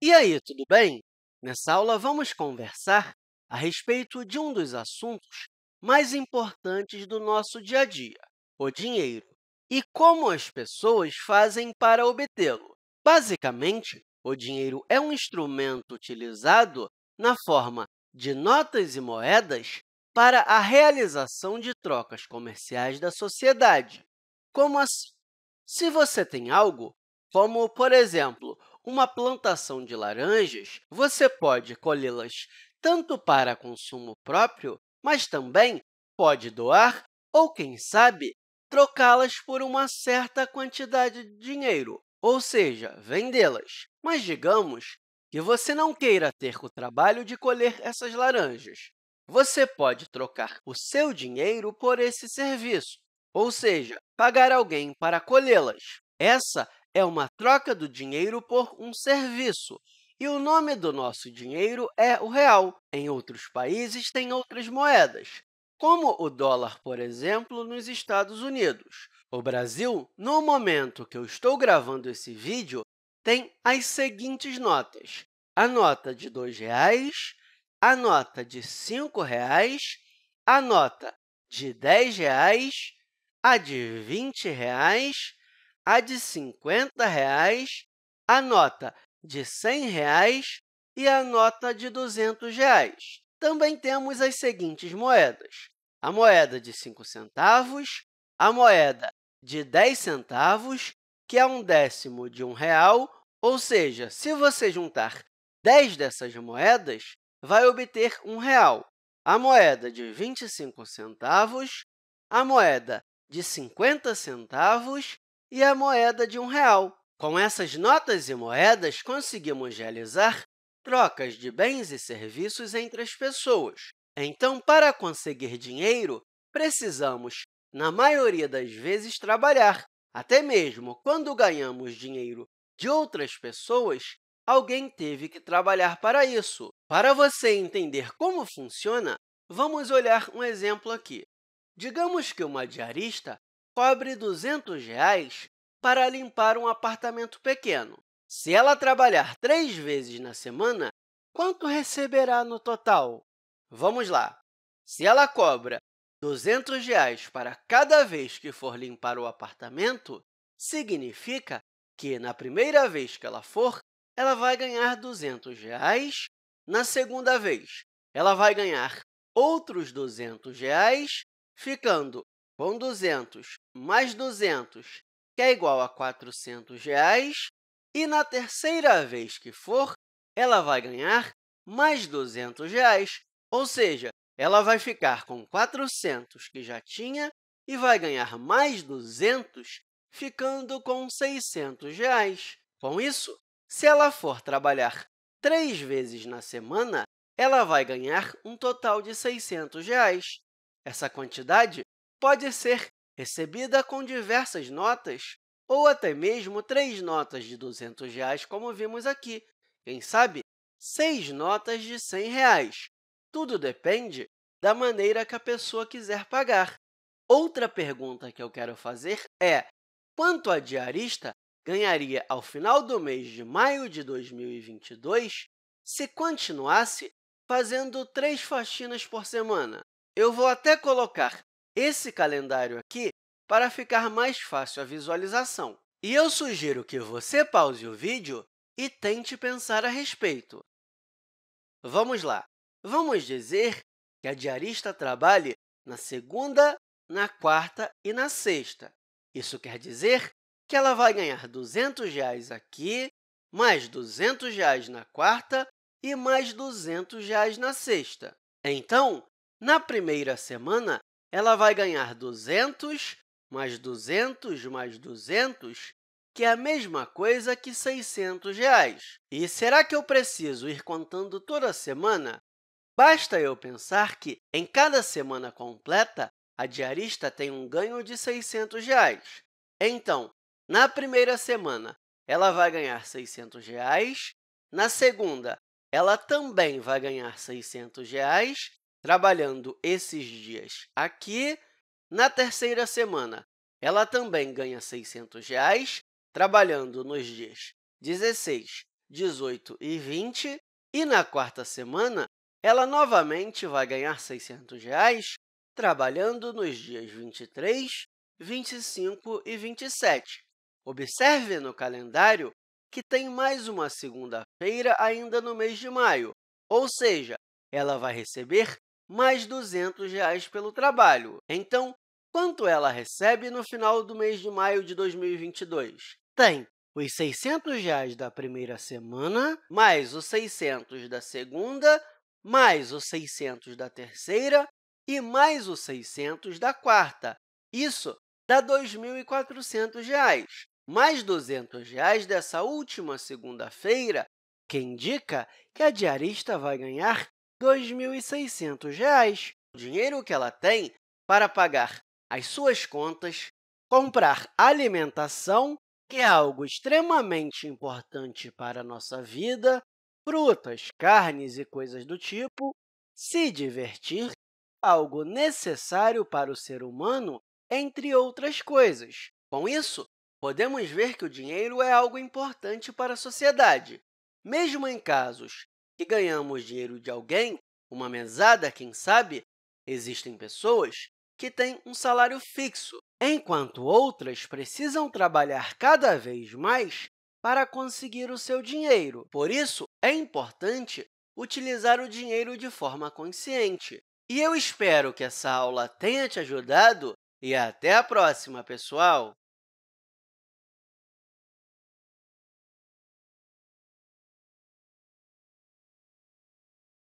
E aí, tudo bem? Nessa aula, vamos conversar a respeito de um dos assuntos mais importantes do nosso dia a dia, o dinheiro, e como as pessoas fazem para obtê-lo. Basicamente, o dinheiro é um instrumento utilizado na forma de notas e moedas para a realização de trocas comerciais da sociedade. Como assim? Se você tem algo, como, por exemplo, uma plantação de laranjas, você pode colhê-las tanto para consumo próprio, mas também pode doar ou, quem sabe, trocá-las por uma certa quantidade de dinheiro, ou seja, vendê-las. Mas digamos que você não queira ter o trabalho de colher essas laranjas. Você pode trocar o seu dinheiro por esse serviço, ou seja, pagar alguém para colhê-las. Essa é uma troca do dinheiro por um serviço, e o nome do nosso dinheiro é o real. Em outros países, tem outras moedas, como o dólar, por exemplo, nos Estados Unidos. O Brasil, no momento que eu estou gravando esse vídeo, tem as seguintes notas. A nota de R$ 2,00, a nota de R$ 5,00, a nota de R$ 10,00, a de R$ 20,00 a de R$ 50, reais, a nota de R$ 100 reais e a nota de R$ 200. Reais. Também temos as seguintes moedas: a moeda de 5 centavos, a moeda de 10 centavos, que é um décimo de um real, ou seja, se você juntar 10 dessas moedas, vai obter um real. A moeda de 25 centavos, a moeda de 50 centavos e a moeda de um real. Com essas notas e moedas, conseguimos realizar trocas de bens e serviços entre as pessoas. Então, para conseguir dinheiro, precisamos, na maioria das vezes, trabalhar. Até mesmo quando ganhamos dinheiro de outras pessoas, alguém teve que trabalhar para isso. Para você entender como funciona, vamos olhar um exemplo aqui. Digamos que uma diarista cobre R$ 200 reais para limpar um apartamento pequeno. Se ela trabalhar três vezes na semana, quanto receberá no total? Vamos lá! Se ela cobra R$ 200 reais para cada vez que for limpar o apartamento, significa que, na primeira vez que ela for, ela vai ganhar R$ 200. Reais. Na segunda vez, ela vai ganhar outros R$ 200, reais, ficando com 200 mais 200, que é igual a R$ 400, reais, e na terceira vez que for, ela vai ganhar mais R$ 200, reais, ou seja, ela vai ficar com 400 que já tinha e vai ganhar mais 200, ficando com R$ 600. Reais. Com isso, se ela for trabalhar três vezes na semana, ela vai ganhar um total de R$ 600. Reais. Essa quantidade pode ser recebida com diversas notas, ou até mesmo três notas de R$ 200, reais, como vimos aqui. Quem sabe, seis notas de R$ 100. Reais. Tudo depende da maneira que a pessoa quiser pagar. Outra pergunta que eu quero fazer é quanto a diarista ganharia ao final do mês de maio de 2022 se continuasse fazendo três faxinas por semana? Eu vou até colocar esse calendário aqui para ficar mais fácil a visualização. E eu sugiro que você pause o vídeo e tente pensar a respeito. Vamos lá! Vamos dizer que a diarista trabalhe na segunda, na quarta e na sexta. Isso quer dizer que ela vai ganhar R$ 200 reais aqui, mais R$ 200 reais na quarta e mais R$ 200 reais na sexta. Então, na primeira semana, ela vai ganhar 200 mais 200 mais 200, que é a mesma coisa que 600. Reais. E será que eu preciso ir contando toda semana? Basta eu pensar que, em cada semana completa, a diarista tem um ganho de 600. Reais. Então, na primeira semana, ela vai ganhar 600. Reais. Na segunda, ela também vai ganhar 600. Reais trabalhando esses dias aqui, na terceira semana, ela também ganha R$ 600, reais, trabalhando nos dias 16, 18 e 20, e na quarta semana, ela novamente vai ganhar R$ 600, reais, trabalhando nos dias 23, 25 e 27. Observe no calendário que tem mais uma segunda-feira ainda no mês de maio, ou seja, ela vai receber mais R$ 200 reais pelo trabalho. Então, quanto ela recebe no final do mês de maio de 2022? Tem os 600 reais da primeira semana, mais os 600 da segunda, mais os 600 da terceira e mais os 600 da quarta. Isso dá R$ 2.400. Mais R$ 200 reais dessa última segunda-feira, que indica que a diarista vai ganhar R$ 2.600, o dinheiro que ela tem para pagar as suas contas, comprar alimentação, que é algo extremamente importante para a nossa vida, frutas, carnes e coisas do tipo, se divertir, algo necessário para o ser humano, entre outras coisas. Com isso, podemos ver que o dinheiro é algo importante para a sociedade. Mesmo em casos que ganhamos dinheiro de alguém, uma mesada, quem sabe, existem pessoas que têm um salário fixo, enquanto outras precisam trabalhar cada vez mais para conseguir o seu dinheiro. Por isso, é importante utilizar o dinheiro de forma consciente. E eu espero que essa aula tenha te ajudado e até a próxima, pessoal!